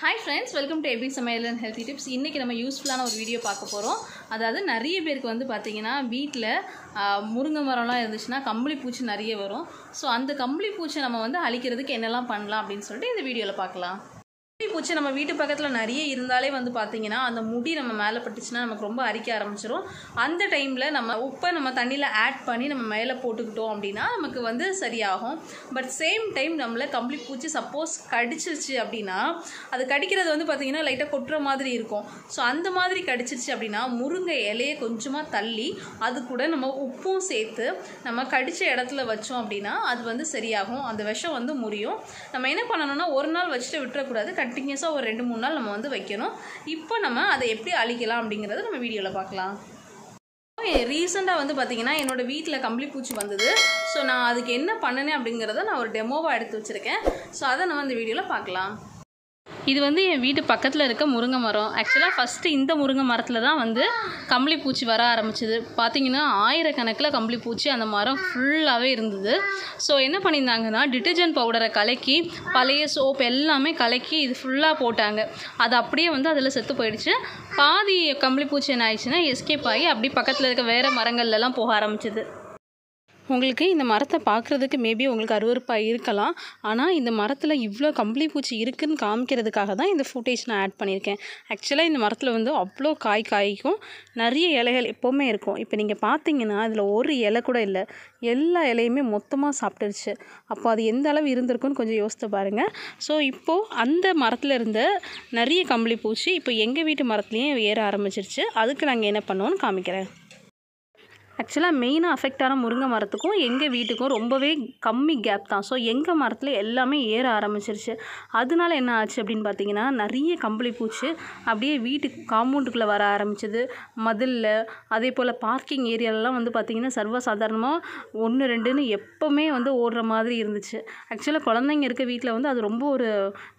hi friends welcome to every சமையல் and healthy tips இன்றைக்கி நம்ம யூஸ்ஃபுல்லான ஒரு வீடியோ பார்க்க போகிறோம் அதாவது நிறைய பேருக்கு வந்து பார்த்திங்கன்னா வீட்டில் முருங்கை மரம்லாம் இருந்துச்சுன்னா கம்பளி பூச்சி நிறைய வரும் ஸோ அந்த கம்பளி பூச்சை நம்ம வந்து அழிக்கிறதுக்கு என்னெல்லாம் பண்ணலாம் அப்படின்னு சொல்லிட்டு இந்த வீடியோவில் பார்க்கலாம் பூச்சி நம்ம வீட்டு பக்கத்தில் நிறைய இருந்தாலே வந்து பார்த்திங்கன்னா அந்த முடி நம்ம மேலே பட்டுச்சுன்னா நமக்கு ரொம்ப அரிக்க ஆரம்பிச்சிடும் அந்த டைமில் நம்ம உப்பை நம்ம தண்ணியில் ஆட் பண்ணி நம்ம மேலே போட்டுக்கிட்டோம் அப்படின்னா நமக்கு வந்து சரியாகும் பட் சேம் டைம் நம்மளை கம்பளி பூச்சி சப்போஸ் கடிச்சிருச்சு அப்படின்னா அது கடிக்கிறது வந்து பார்த்திங்கன்னா லைட்டாக கொட்டுற மாதிரி இருக்கும் ஸோ அந்த மாதிரி கடிச்சிருச்சு அப்படின்னா முருங்கை இலையை கொஞ்சமாக தள்ளி அது கூட நம்ம உப்பும் சேர்த்து நம்ம கடித்த இடத்துல வச்சோம் அப்படின்னா அது வந்து சரியாகும் அந்த விஷம் வந்து முறியும் நம்ம என்ன பண்ணணும்னா ஒரு நாள் வச்சுட்டு விட்டுறக்கூடாது கண்டினியூஸாக ஒரு ரெண்டு மூணு நாள் நம்ம வந்து வைக்கணும் இப்போ நம்ம அதை எப்படி அழிக்கலாம் அப்படிங்கிறத நம்ம வீடியோவில் பார்க்கலாம் ரீசெண்டாக வந்து பார்த்தீங்கன்னா என்னோட வீட்டில் கம்பளி பூச்சி வந்தது ஸோ நான் அதுக்கு என்ன பண்ணினேன் அப்படிங்கிறத நான் ஒரு டெமோவாக எடுத்து வச்சுருக்கேன் ஸோ அதை நம்ம இந்த வீடியோவில் பார்க்கலாம் இது வந்து என் வீட்டு பக்கத்தில் இருக்க முருங்கை மரம் ஆக்சுவலாக ஃபஸ்ட்டு இந்த முருங்கை மரத்தில் தான் வந்து கம்பளி பூச்சி வர ஆரம்பிச்சிது பார்த்திங்கன்னா ஆயிரக்கணக்கில் கம்பளி பூச்சி அந்த மரம் ஃபுல்லாகவே இருந்தது ஸோ என்ன பண்ணியிருந்தாங்கன்னா டிட்டர்ஜென்ட் பவுடரை கலக்கி பழைய சோப் எல்லாமே கலக்கி இது ஃபுல்லாக போட்டாங்க அது அப்படியே வந்து அதில் செத்து போயிடுச்சு பாதி கம்பளி பூச்சி என்ன ஆயிடுச்சுன்னா எஸ்கேப் ஆகி அப்படி பக்கத்தில் இருக்க வேறு மரங்கள்லாம் போக ஆரம்பிச்சிது உங்களுக்கு இந்த மரத்தை பார்க்குறதுக்கு மேபி உங்களுக்கு அருவறுப்பாக இருக்கலாம் ஆனால் இந்த மரத்தில் இவ்வளோ கம்பளி பூச்சி இருக்குதுன்னு காமிக்கிறதுக்காக தான் இந்த ஃபுட்டேஜ் நான் ஆட் பண்ணியிருக்கேன் ஆக்சுவலாக இந்த மரத்தில் வந்து அவ்வளோ காய் காய்க்கும் நிறைய இலைகள் எப்போவுமே இருக்கும் இப்போ நீங்கள் பார்த்தீங்கன்னா அதில் ஒரு இலை கூட இல்லை எல்லா இலையுமே மொத்தமாக சாப்பிட்டுருச்சு அப்போ அது எந்த அளவு இருந்திருக்குன்னு கொஞ்சம் யோசித்து பாருங்கள் ஸோ இப்போது அந்த மரத்தில் இருந்த நிறைய கம்பளி பூச்சி இப்போ எங்கள் வீட்டு மரத்துலேயும் ஏற ஆரம்பிச்சிருச்சு அதுக்கு நாங்கள் என்ன பண்ணுவோன்னு காமிக்கிறேன் ஆக்சுவலாக மெயினாக அஃபெக்ட் ஆன முருங்கை மரத்துக்கும் எங்கள் வீட்டுக்கும் ரொம்பவே கம்மி கேப் தான் ஸோ எங்கள் மரத்தில் எல்லாமே ஏற ஆரம்பிச்சிருச்சு அதனால என்ன ஆச்சு அப்படின்னு பார்த்தீங்கன்னா நிறைய கம்பளி பூச்சி அப்படியே வீட்டுக்கு காம்பவுண்டுக்குள்ளே வர ஆரம்பிச்சது மதிலில் அதே போல் பார்க்கிங் ஏரியாலெலாம் வந்து பார்த்திங்கன்னா சர்வசாதாரணமாக ஒன்று ரெண்டுன்னு எப்போவுமே வந்து ஓடுற மாதிரி இருந்துச்சு ஆக்சுவலாக குழந்தைங்க இருக்க வீட்டில் வந்து அது ரொம்ப ஒரு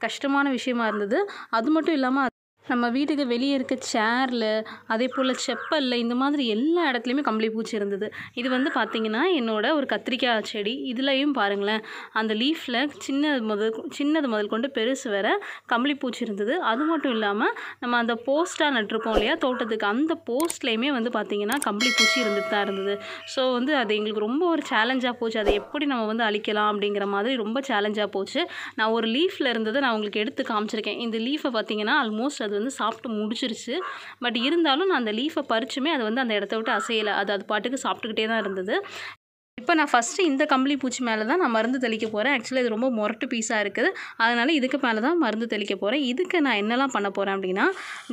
கஷ்டமான விஷயமா இருந்தது அது மட்டும் இல்லாமல் நம்ம வீட்டுக்கு வெளியே இருக்க சேரில் அதே போல் செப்பலில் இந்த மாதிரி எல்லா இடத்துலையுமே கம்பளி பூச்சி இருந்தது இது வந்து பார்த்திங்கன்னா என்னோடய ஒரு கத்திரிக்காய் செடி இதுலேயும் பாருங்களேன் அந்த லீஃபில் சின்னது முதல் சின்னது முதல் கொண்டு பெருசு வர கம்பளி பூச்சி இருந்தது அது மட்டும் இல்லாமல் நம்ம அந்த போஸ்ட்டாக நட்டிருப்போம் இல்லையா தோட்டத்துக்கு அந்த போஸ்ட்லேயுமே வந்து பார்த்திங்கன்னா கம்பளி பூச்சி இருந்துட்டு தான் இருந்தது ஸோ வந்து அது எங்களுக்கு ரொம்ப ஒரு சேலஞ்சாக போச்சு அதை எப்படி நம்ம வந்து அழிக்கலாம் அப்படிங்கிற மாதிரி ரொம்ப சேலஞ்சாக போச்சு நான் ஒரு லீஃபில் இருந்ததை நான் உங்களுக்கு எடுத்து காமிச்சிருக்கேன் இந்த லீஃபை பார்த்திங்கன்னா ஆல்மோஸ்ட் அது வந்து சாப்பிட்டு முடிச்சிருச்சு பட் இருந்தாலும் நான் அந்த லீஃபை பறிச்சுமே அது வந்து அந்த இடத்த விட்டு அசையலை அது அது பாட்டுக்கு சாப்பிட்டுக்கிட்டே தான் இருந்தது இப்போ நான் ஃபஸ்ட்டு இந்த கம்பளி பூச்சி மேலே தான் நான் மருந்து தெளிக்க போகிறேன் ஆக்சுவலாக இது ரொம்ப மொரட்டு பீஸாக இருக்குது அதனால் இதுக்கு மேலே தான் மருந்து தெளிக்க போகிறேன் இதுக்கு நான் என்னெல்லாம் பண்ண போகிறேன் அப்படின்னா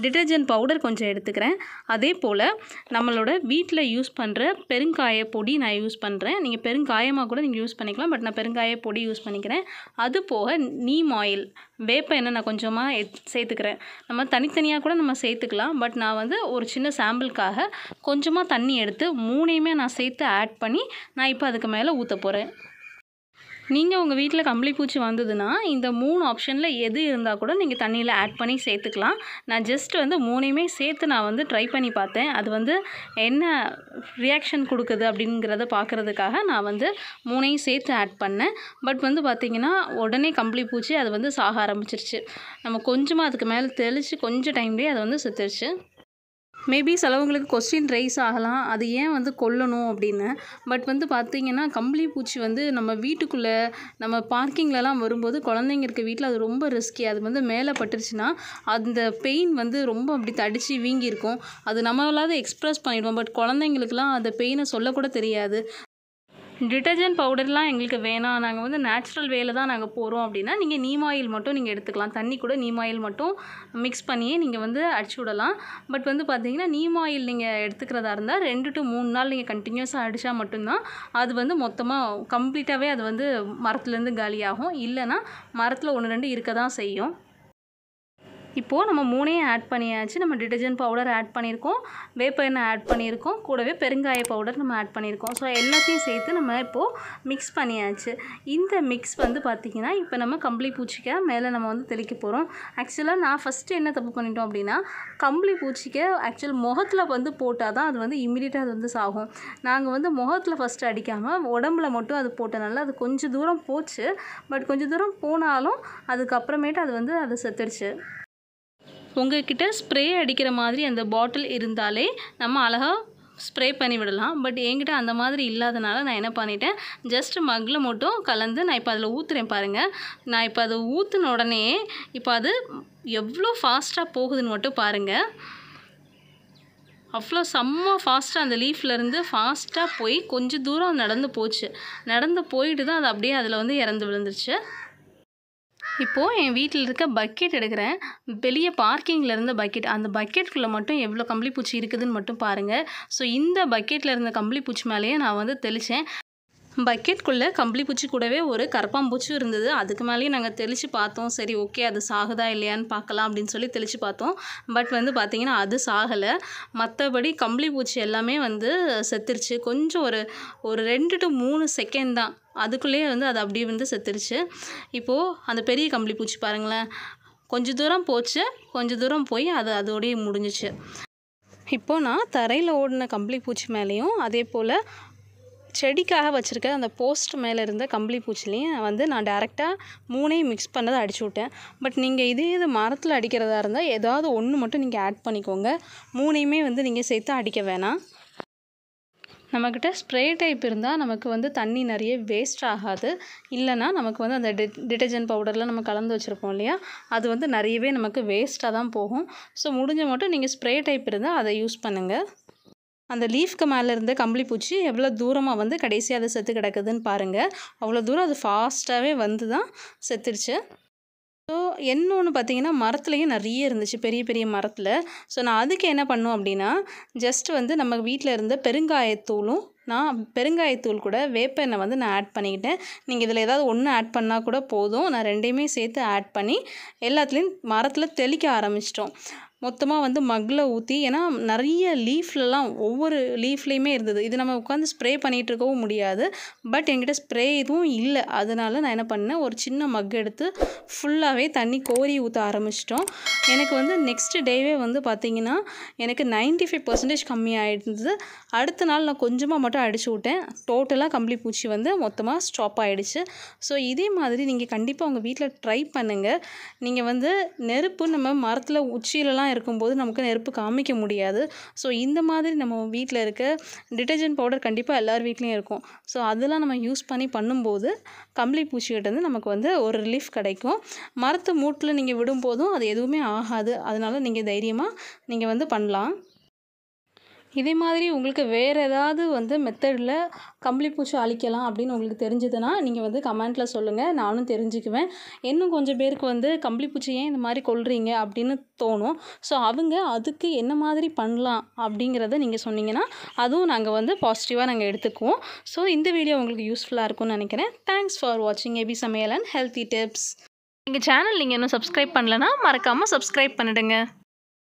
டிட்டர்ஜென்ட் பவுடர் கொஞ்சம் எடுத்துக்கிறேன் அதே போல் நம்மளோட வீட்டில் யூஸ் பண்ணுற பெருங்காய பொடி நான் யூஸ் பண்ணுறேன் நீங்கள் பெருங்காயமாக கூட நீங்கள் யூஸ் பண்ணிக்கலாம் பட் நான் பெருங்காய பொடி யூஸ் பண்ணிக்கிறேன் அது போக நீம் ஆயில் வேப்ப எண்ணெய் நான் கொஞ்சமாக சேர்த்துக்கிறேன் நம்ம தனித்தனியாக கூட நம்ம சேர்த்துக்கலாம் பட் நான் வந்து ஒரு சின்ன சாம்பிளுக்காக கொஞ்சமாக தண்ணி எடுத்து மூணையுமே நான் சேர்த்து ஆட் பண்ணி நான் கண்டிப்பாக அதுக்கு மேலே ஊற்ற போகிறேன் நீங்கள் உங்கள் வீட்டில் கம்பளிப்பூச்சி வந்ததுன்னா இந்த மூணு ஆப்ஷனில் எது இருந்தால் கூட நீங்கள் தண்ணியில் ஆட் பண்ணி சேர்த்துக்கலாம் நான் ஜஸ்ட் வந்து மூணையுமே சேர்த்து நான் வந்து ட்ரை பண்ணி பார்த்தேன் அது வந்து என்ன ரியாக்ஷன் கொடுக்குது அப்படிங்கிறத பார்க்குறதுக்காக நான் வந்து மூணையும் சேர்த்து ஆட் பண்ணேன் பட் வந்து பார்த்திங்கன்னா உடனே கம்பளி பூச்சி அது வந்து சாக ஆரம்பிச்சிருச்சு நம்ம கொஞ்சமாக அதுக்கு மேலே தெளித்து கொஞ்சம் டைம்லேயே அது வந்து செத்துருச்சு மேபி சிலவங்களுக்கு கொஸ்டின் ரைஸ் ஆகலாம் அது ஏன் வந்து கொல்லணும் அப்படின்னு பட் வந்து பார்த்தீங்கன்னா கம்பளி பூச்சி வந்து நம்ம வீட்டுக்குள்ளே நம்ம பார்க்கிங்லலாம் வரும்போது குழந்தைங்க இருக்க வீட்டில் அது ரொம்ப ரிஸ்கி அது வந்து மேலே பட்டுருச்சுன்னா அந்த பெயின் வந்து ரொம்ப அப்படி தடிச்சு வீங்கியிருக்கும் அது நம்மளாவது எக்ஸ்ப்ரெஸ் பண்ணிவிடுவோம் பட் குழந்தைங்களுக்குலாம் அந்த பெயினை சொல்லக்கூட தெரியாது டிட்டர்ஜென்ட் பவுடர்லாம் எங்களுக்கு வேணாம் நாங்கள் வந்து நேச்சுரல் வேலை தான் நாங்கள் போகிறோம் அப்படின்னா நீங்கள் நீம் ஆயில் மட்டும் நீங்கள் எடுத்துக்கலாம் தண்ணி கூட நீம் ஆயில் மட்டும் மிக்ஸ் பண்ணியே நீங்கள் வந்து அடிச்சு விடலாம் பட் வந்து பார்த்தீங்கன்னா நீம் ஆயில் நீங்கள் எடுத்துக்கிறதா இருந்தால் ரெண்டு டு மூணு நாள் நீங்கள் கண்டினியூஸாக அடித்தா மட்டும்தான் அது வந்து மொத்தமாக கம்ப்ளீட்டாகவே அது வந்து மரத்துலேருந்து காலியாகும் இல்லைன்னா மரத்தில் ஒன்று ரெண்டு இருக்க தான் செய்யும் இப்போது நம்ம மூணையும் ஆட் பண்ணியாச்சு நம்ம டிடர்ஜென்ட் பவுடர் ஆட் பண்ணியிருக்கோம் வேப்ப எண்ணெய் ஆட் பண்ணியிருக்கோம் கூடவே பெருங்காய பவுடர் நம்ம ஆட் பண்ணியிருக்கோம் ஸோ எல்லாத்தையும் சேர்த்து நம்ம இப்போது மிக்ஸ் பண்ணியாச்சு இந்த மிக்ஸ் வந்து பார்த்திங்கன்னா இப்போ நம்ம கம்பளி பூச்சிக்க மேலே நம்ம வந்து தெளிக்க போகிறோம் ஆக்சுவலாக நான் ஃபஸ்ட்டு என்ன தப்பு பண்ணிட்டோம் அப்படின்னா கம்பளி பூச்சிக்க ஆக்சுவல் முகத்தில் வந்து போட்டால் தான் அது வந்து இம்மிடியட்டாக அது வந்து சாகும் நாங்கள் வந்து முகத்தில் ஃபஸ்ட்டு அடிக்காமல் உடம்புல மட்டும் அது போட்டனால அது கொஞ்சம் தூரம் போச்சு பட் கொஞ்சம் தூரம் போனாலும் அதுக்கப்புறமேட்டு அது வந்து அதை செத்துடுச்சு உங்ககிட்ட ஸ்ப்ரே அடிக்கிற மாதிரி அந்த பாட்டில் இருந்தாலே நம்ம அழகாக ஸ்ப்ரே பண்ணி விடலாம் பட் என்கிட்ட அந்த மாதிரி இல்லாதனால நான் என்ன பண்ணிட்டேன் ஜஸ்ட் மக்கில் மட்டும் கலந்து நான் இப்போ அதில் ஊற்றுறேன் பாருங்கள் நான் இப்போ அதை ஊற்றின உடனே இப்போ அது எவ்வளோ ஃபாஸ்ட்டாக போகுதுன்னு மட்டும் பாருங்கள் அவ்வளோ செம்ம ஃபாஸ்ட்டாக அந்த லீஃப்லேருந்து ஃபாஸ்ட்டாக போய் கொஞ்சம் தூரம் நடந்து போச்சு நடந்து போயிட்டு தான் அது அப்படியே அதில் வந்து இறந்து விழுந்துருச்சு இப்போது என் வீட்டில் இருக்க பக்கெட் எடுக்கிறேன் வெளியே பார்க்கிங்கில் இருந்த பக்கெட் அந்த பக்கெட்டுக்குள்ளே மட்டும் எவ்வளோ கம்பளி பூச்சி இருக்குதுன்னு மட்டும் பாருங்கள் ஸோ இந்த பக்கெட்டில் இருந்த கம்பளி பூச்சி மேலேயே நான் வந்து தெளித்தேன் பக்கெட்குள்ளே கம்பளிப்பூச்சி கூடவே ஒரு கரப்பாம்பூச்சி இருந்தது அதுக்கு மேலேயும் நாங்கள் தெளித்து பார்த்தோம் சரி ஓகே அது சாகுதா இல்லையான்னு பார்க்கலாம் அப்படின்னு சொல்லி தெளித்து பார்த்தோம் பட் வந்து பார்த்திங்கன்னா அது சாகலை மற்றபடி கம்பளிப்பூச்சி எல்லாமே வந்து செத்துருச்சு கொஞ்சம் ஒரு ஒரு ரெண்டு டு மூணு செகண்ட் தான் அதுக்குள்ளேயே வந்து அது அப்படியே வந்து செத்துருச்சு இப்போது அந்த பெரிய கம்பளிப்பூச்சி பாருங்களேன் கொஞ்சம் தூரம் போச்சு கொஞ்சம் தூரம் போய் அது அதோடையே முடிஞ்சிச்சு இப்போது நான் தரையில் ஓடின கம்பளி பூச்சி மேலேயும் அதே போல் செடிக்காக வச்சுருக்க அந்த போஸ்ட் மேலே இருந்த கம்பளி பூச்சிலையும் வந்து நான் டேரெக்டாக மூணையும் மிக்ஸ் பண்ணதை அடிச்சு விட்டேன் பட் நீங்கள் இதே இது மரத்தில் அடிக்கிறதா இருந்தால் ஏதாவது ஒன்று மட்டும் நீங்கள் ஆட் பண்ணிக்கோங்க மூணையுமே வந்து நீங்கள் சேர்த்து அடிக்க வேணாம் நம்மக்கிட்ட ஸ்ப்ரே டைப் இருந்தால் நமக்கு வந்து தண்ணி நிறைய வேஸ்ட் ஆகாது இல்லைனா நமக்கு வந்து அந்த டிடர்ஜென்ட் டிட்டர்ஜென்ட் பவுடரில் நம்ம கலந்து வச்சுருப்போம் இல்லையா அது வந்து நிறையவே நமக்கு வேஸ்ட்டாக தான் போகும் ஸோ முடிஞ்ச மட்டும் நீங்கள் ஸ்ப்ரே டைப் இருந்தால் அதை யூஸ் பண்ணுங்கள் அந்த லீஃப்க்கு மேலே இருந்த கம்பளி பூச்சி எவ்வளோ தூரமாக வந்து கடைசியாக அது செத்து கிடக்குதுன்னு பாருங்கள் அவ்வளோ தூரம் அது ஃபாஸ்ட்டாகவே வந்து தான் செத்துருச்சு ஸோ இன்னொன்று பார்த்தீங்கன்னா மரத்துலேயும் நிறைய இருந்துச்சு பெரிய பெரிய மரத்தில் ஸோ நான் அதுக்கு என்ன பண்ணோம் அப்படின்னா ஜஸ்ட் வந்து நம்ம வீட்டில் இருந்த பெருங்காயத்தூளும் நான் பெருங்காயத்தூள் கூட வேப்ப எண்ணெய் வந்து நான் ஆட் பண்ணிக்கிட்டேன் நீங்கள் இதில் ஏதாவது ஒன்று ஆட் பண்ணால் கூட போதும் நான் ரெண்டையுமே சேர்த்து ஆட் பண்ணி எல்லாத்துலேயும் மரத்தில் தெளிக்க ஆரம்பிச்சிட்டோம் மொத்தமாக வந்து மக்கில் ஊற்றி ஏன்னா நிறைய லீஃப்லலாம் ஒவ்வொரு லீஃப்லேயுமே இருந்தது இது நம்ம உட்காந்து ஸ்ப்ரே பண்ணிகிட்டு இருக்கவும் முடியாது பட் என்கிட்ட ஸ்ப்ரே எதுவும் இல்லை அதனால நான் என்ன பண்ணேன் ஒரு சின்ன மக் எடுத்து ஃபுல்லாகவே தண்ணி கோரி ஊற்ற ஆரம்பிச்சிட்டோம் எனக்கு வந்து நெக்ஸ்ட் டேவே வந்து பார்த்திங்கன்னா எனக்கு நைன்ட்டி ஃபைவ் பர்சன்டேஜ் கம்மியாகிடுது அடுத்த நாள் நான் கொஞ்சமாக மட்டும் அடிச்சு விட்டேன் டோட்டலாக கம்பளி பூச்சி வந்து மொத்தமாக ஸ்டாப் ஆகிடுச்சு ஸோ இதே மாதிரி நீங்கள் கண்டிப்பாக உங்கள் வீட்டில் ட்ரை பண்ணுங்கள் நீங்கள் வந்து நெருப்பு நம்ம மரத்தில் உச்சியிலலாம் இருக்கும்போது நமக்கு நெருப்பு காமிக்க முடியாது ஸோ இந்த மாதிரி நம்ம வீட்டில் இருக்க டிட்டர்ஜென்ட் பவுடர் கண்டிப்பாக எல்லார் வீட்லேயும் இருக்கும் ஸோ அதெல்லாம் நம்ம யூஸ் பண்ணி பண்ணும்போது கம்பளி பூச்சிக்கிட்டேருந்து நமக்கு வந்து ஒரு ரிலீஃப் கிடைக்கும் மரத்து மூட்டில் நீங்கள் விடும்போதும் அது எதுவுமே ஆகாது அதனால் நீங்கள் தைரியமாக நீங்கள் வந்து பண்ணலாம் இதே மாதிரி உங்களுக்கு வேறு ஏதாவது வந்து மெத்தடில் பூச்சி அழிக்கலாம் அப்படின்னு உங்களுக்கு தெரிஞ்சதுன்னா நீங்கள் வந்து கமெண்ட்டில் சொல்லுங்கள் நானும் தெரிஞ்சுக்குவேன் இன்னும் கொஞ்சம் பேருக்கு வந்து கம்பளிப்பூச்சி ஏன் இந்த மாதிரி கொள்றீங்க அப்படின்னு தோணும் ஸோ அவங்க அதுக்கு என்ன மாதிரி பண்ணலாம் அப்படிங்கிறத நீங்கள் சொன்னீங்கன்னா அதுவும் நாங்கள் வந்து பாசிட்டிவாக நாங்கள் எடுத்துக்குவோம் ஸோ இந்த வீடியோ உங்களுக்கு யூஸ்ஃபுல்லாக இருக்கும்னு நினைக்கிறேன் தேங்க்ஸ் ஃபார் வாட்சிங் எபி சமையல் அண்ட் ஹெல்த்தி டிப்ஸ் எங்கள் சேனல் நீங்கள் இன்னும் சப்ஸ்கிரைப் பண்ணலன்னா மறக்காமல் சப்ஸ்கிரைப் பண்ணிடுங்க